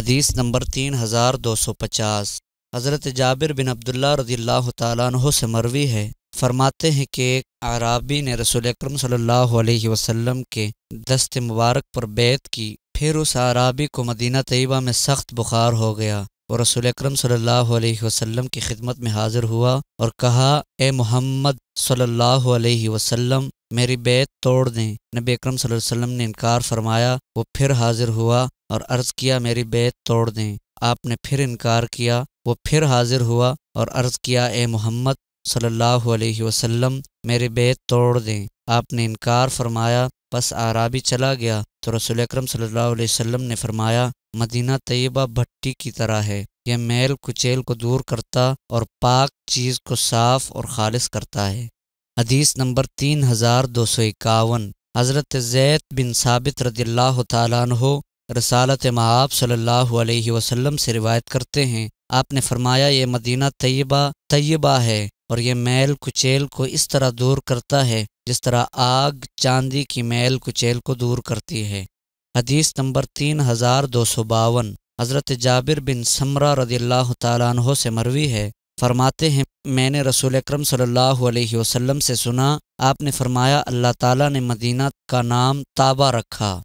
हदीस नंबर तीन हज़ार दो सौ पचास हज़रत जाबिर बिन अब्दुल्ला रजी अल्लाह तु से मरवी है फरमाते हैं कि एक आराबी ने रसूल अक्रम सल्लल्लाहु अलैहि वसल्लम के दस्त मुबारक पर बैत की फिर उस आराबी को मदीना तयबा में सख्त बुखार हो गया और रसूल अक्रम सल्लल्लाहु अलैहि वसल्लम की खिदमत में हाजिर हुआ और कहा ए मोहम्मद सल्लल्लाहु अलैहि वसल्लम मेरी बैत तोड़ दें नबी अक्रम वसल्लम ने इनकार फरमाया वो फिर हाजिर हुआ और अर्ज़ किया मेरी बैत तोड़ दें आपने फिर इनकार किया वो फिर हाजिर हुआ और अर्ज़ किया ए मोहम्मद सल्लल्लाहु अलैहि वसल्लम मेरी बैत तोड़ दें आपने इनकार फरमाया बस आराबी चला गया तो रसूल अक्रम सल्लल्लाहु अलैहि वसल्लम ने फरमाया मदीना तयबा भट्टी की तरह है यह मैल कुचेल को दूर करता और पाक चीज़ को साफ और खालिश करता है हदीस नंबर तीन हज़ार दो सौ इक्यावन हज़रत जैद बिन साबित रदील्ला तहो रसालत महाब सल्ला वसलम से रिवायत करते हैं आपने फरमाया ये मदीना तयबा तयबा है और ये मैल कुचेल को इस तरह दूर करता है जिस तरह आग चांदी की मैल कुचेल को दूर करती है हदीस नंबर तीन हज़ार दो सौ बावन हज़रत जाबिर बिन समरा रदील्ला तहों से मरवी है फरमाते हैं मैंने रसूल अक्रम सल्हसम से सुना आपने फरमाया अल्लाह तला ने मदीना का नाम ताबा रखा